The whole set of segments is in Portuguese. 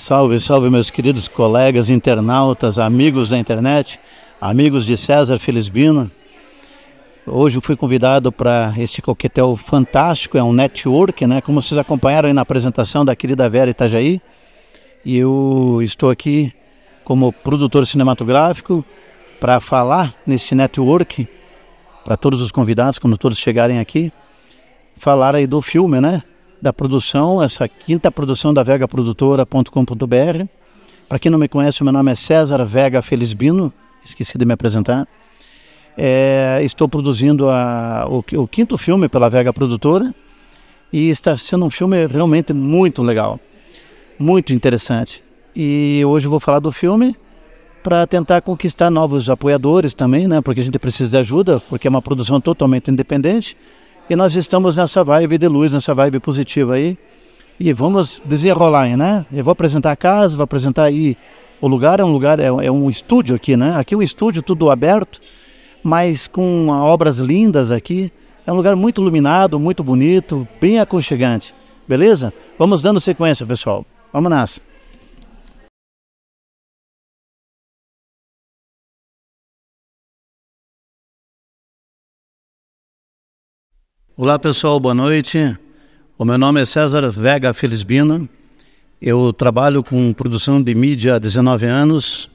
Salve, salve, meus queridos colegas, internautas, amigos da internet, amigos de César Felizbino. Hoje eu fui convidado para este coquetel fantástico, é um network, né? Como vocês acompanharam aí na apresentação da querida Vera Itajaí. E eu estou aqui como produtor cinematográfico para falar nesse network para todos os convidados, quando todos chegarem aqui, falar aí do filme, né? da produção, essa quinta produção da vegaprodutora.com.br. Para quem não me conhece, meu nome é César Vega Felizbino, esqueci de me apresentar. É, estou produzindo a, o, o, quinto filme pela Vega Produtora e está sendo um filme realmente muito legal, muito interessante. E hoje vou falar do filme para tentar conquistar novos apoiadores também, né? Porque a gente precisa de ajuda, porque é uma produção totalmente independente e nós estamos nessa vibe de luz, nessa vibe positiva aí. E vamos desenrolar, né? Eu vou apresentar a casa, vou apresentar aí. O lugar é um lugar, é, é um estúdio aqui, né? Aqui é um estúdio tudo aberto, mas com ah, obras lindas aqui. É um lugar muito iluminado, muito bonito, bem aconchegante. Beleza? Vamos dando sequência, pessoal. Vamos nessa. Olá pessoal, boa noite. O meu nome é César Vega Felizbino. Eu trabalho com produção de mídia há 19 anos.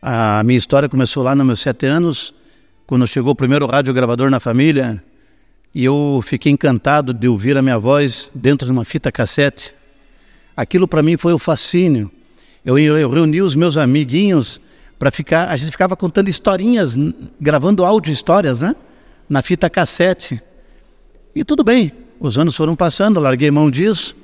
A minha história começou lá nos meus 7 anos, quando chegou o primeiro rádio gravador na família. E eu fiquei encantado de ouvir a minha voz dentro de uma fita cassete. Aquilo para mim foi o um fascínio. Eu, eu reuni os meus amiguinhos para ficar. A gente ficava contando historinhas, gravando áudio histórias, né? Na fita cassete. E tudo bem, os anos foram passando, larguei mão disso.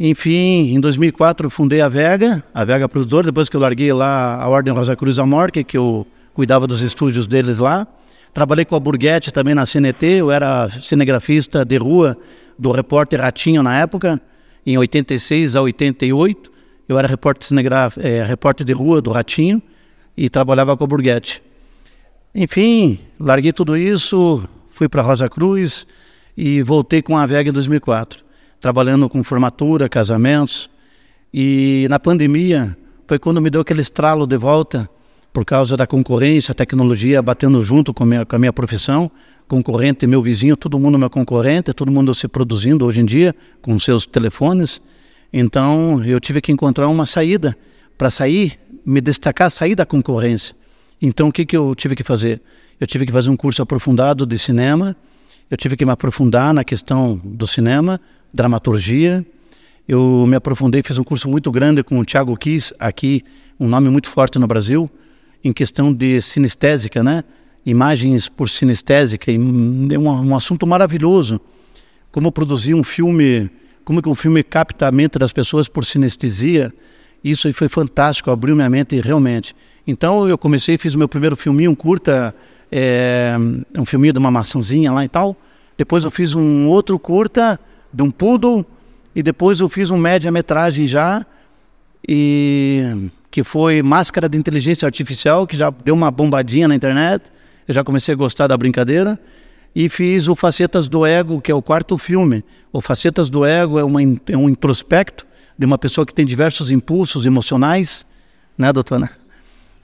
Enfim, em 2004 fundei a Vega, a Vega Produtor, depois que eu larguei lá a Ordem Rosa Cruz Amor que eu cuidava dos estúdios deles lá. Trabalhei com a Burguete também na CNT, eu era cinegrafista de rua do repórter Ratinho na época, em 86 a 88. Eu era repórter, cinegraf... É, repórter de rua do Ratinho e trabalhava com a Burguete. Enfim, larguei tudo isso, fui para Rosa Cruz e voltei com a VEG em 2004, trabalhando com formatura, casamentos. E na pandemia foi quando me deu aquele estralo de volta por causa da concorrência, a tecnologia batendo junto com a minha, com a minha profissão, concorrente, meu vizinho, todo mundo meu concorrente, todo mundo se produzindo hoje em dia com seus telefones. Então eu tive que encontrar uma saída para sair, me destacar, sair da concorrência. Então, o que, que eu tive que fazer? Eu tive que fazer um curso aprofundado de cinema, eu tive que me aprofundar na questão do cinema, dramaturgia. Eu me aprofundei, fiz um curso muito grande com o Thiago Kiss, aqui, um nome muito forte no Brasil, em questão de sinestésica, né? Imagens por sinestésica, é um, um assunto maravilhoso. Como produzir um filme, como que um filme capta a mente das pessoas por sinestesia, isso aí foi fantástico, abriu minha mente realmente. Então eu comecei, fiz o meu primeiro filminho, um curta, é, um filminho de uma maçãzinha lá e tal. Depois eu fiz um outro curta de um poodle e depois eu fiz um média-metragem já e que foi Máscara de Inteligência Artificial, que já deu uma bombadinha na internet. Eu já comecei a gostar da brincadeira e fiz o Facetas do Ego, que é o quarto filme. O Facetas do Ego é, uma, é um introspecto de uma pessoa que tem diversos impulsos emocionais, né, doutora?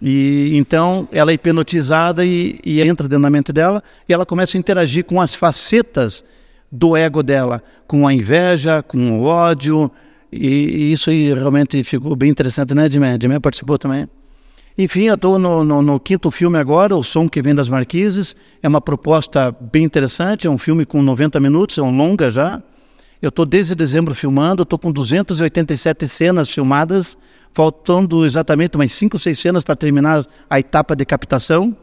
E então ela é hipnotizada e, e entra dentro da mente dela e ela começa a interagir com as facetas do ego dela, com a inveja, com o ódio. E, isso aí realmente ficou bem interessante, né, Edmé? Edmé participou também. Enfim, eu estou no, no, no, quinto filme agora, O Som que Vem das Marquises. É uma proposta bem interessante, é um filme com 90 minutos, é um longa já. Eu estou desde dezembro filmando, estou com 287 cenas filmadas, faltando exatamente umas 5, 6 cenas para terminar a etapa de captação.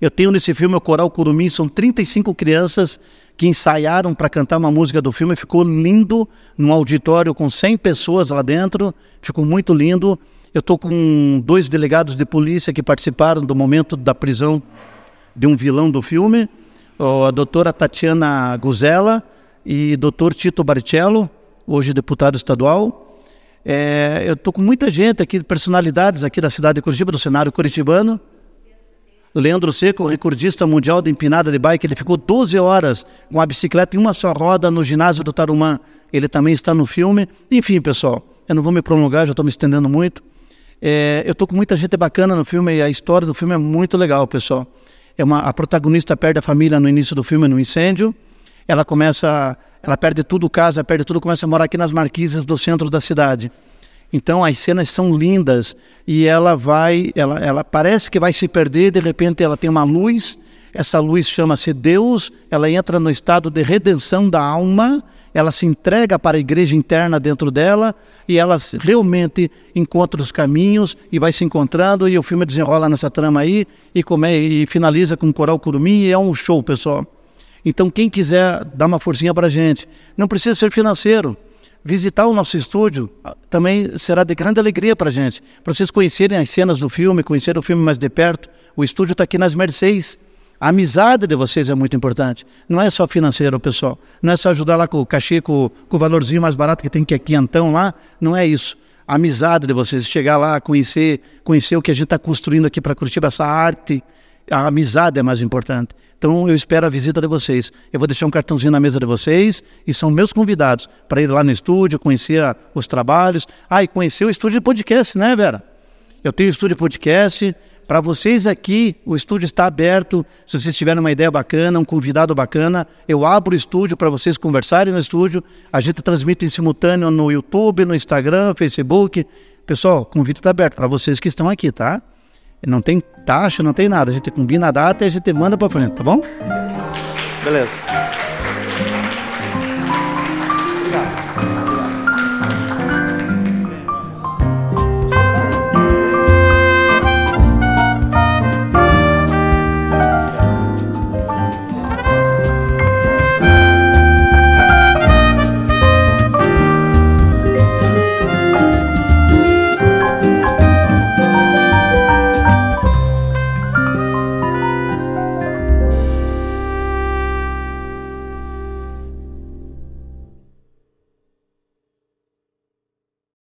Eu tenho nesse filme o Coral Curumim, são 35 crianças que ensaiaram para cantar uma música do filme. Ficou lindo, num auditório com 100 pessoas lá dentro, ficou muito lindo. Eu estou com dois delegados de polícia que participaram do momento da prisão de um vilão do filme, a doutora Tatiana Guzela, e doutor Tito Barcello, hoje deputado estadual. É, eu estou com muita gente aqui, personalidades aqui da cidade de Curitiba, do cenário curitibano. Leandro Seco, recordista mundial de empinada de bike, ele ficou 12 horas com a bicicleta em uma só roda no ginásio do Tarumã. Ele também está no filme. Enfim, pessoal, eu não vou me prolongar, já estou me estendendo muito. É, eu estou com muita gente bacana no filme e a história do filme é muito legal, pessoal. É uma, a protagonista perde a família no início do filme no incêndio ela começa, ela perde tudo, casa, perde tudo, começa a morar aqui nas marquises do centro da cidade. Então as cenas são lindas e ela vai, ela, ela parece que vai se perder, de repente ela tem uma luz, essa luz chama-se Deus, ela entra no estado de redenção da alma, ela se entrega para a igreja interna dentro dela e ela realmente encontra os caminhos e vai se encontrando e o filme desenrola nessa trama aí e, come, e finaliza com o Coral Curumim e é um show, pessoal. Então, quem quiser dar uma forcinha para a gente, não precisa ser financeiro. Visitar o nosso estúdio ah, também será de grande alegria para a gente. Para vocês conhecerem as cenas do filme, conhecer o filme mais de perto, o estúdio está aqui nas Mercedes. A amizade de vocês é muito importante. Não é só financeiro, pessoal. Não é só ajudar lá com o cachê, com, com o valorzinho mais barato que tem que aqui é então lá. Não é isso. A amizade de vocês, chegar lá, conhecer, conhecer o que a gente está construindo aqui para Curitiba, essa arte, a amizade é mais importante. Então eu espero a visita de vocês. Eu vou deixar um cartãozinho na mesa de vocês e são meus convidados para ir lá no estúdio, conhecer a, os trabalhos. Ah, e conhecer o estúdio de podcast, né, Vera? Eu tenho estúdio de podcast. Para vocês aqui, o estúdio está aberto. Se vocês tiverem uma ideia bacana, um convidado bacana, eu abro o estúdio para vocês conversarem no estúdio. A gente transmite em simultâneo no YouTube, no Instagram, Facebook. Pessoal, o convite está aberto para vocês que estão aqui, tá? Não tem taxa, não tem nada. A gente combina a data e a gente manda para frente, tá bom? Beleza.